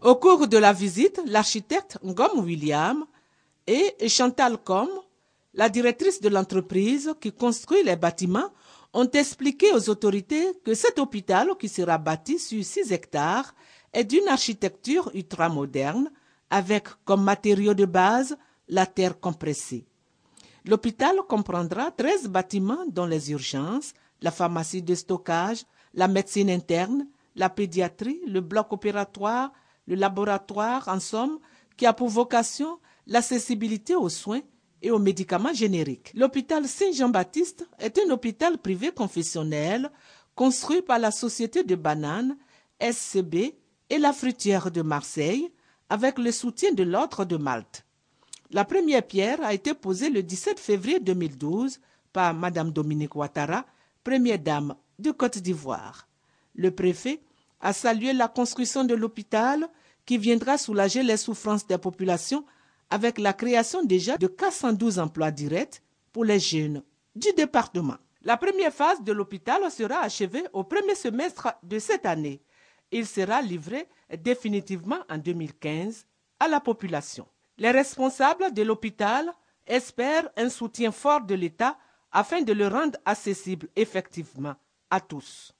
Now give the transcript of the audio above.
Au cours de la visite, l'architecte Ngom William et Chantal Com, la directrice de l'entreprise qui construit les bâtiments, ont expliqué aux autorités que cet hôpital qui sera bâti sur 6 hectares est d'une architecture ultramoderne avec comme matériau de base la terre compressée. L'hôpital comprendra 13 bâtiments dont les urgences, la pharmacie de stockage, la médecine interne, la pédiatrie, le bloc opératoire, le laboratoire, en somme, qui a pour vocation l'accessibilité aux soins et aux médicaments génériques. L'hôpital Saint-Jean-Baptiste est un hôpital privé confessionnel construit par la Société de bananes, SCB et la fruitière de Marseille avec le soutien de l'Ordre de Malte. La première pierre a été posée le 17 février 2012 par Mme Dominique Ouattara, première dame de Côte d'Ivoire. Le préfet a salué la construction de l'hôpital qui viendra soulager les souffrances des populations avec la création déjà de 412 emplois directs pour les jeunes du département. La première phase de l'hôpital sera achevée au premier semestre de cette année. Il sera livré définitivement en 2015 à la population. Les responsables de l'hôpital espèrent un soutien fort de l'État afin de le rendre accessible effectivement à tous.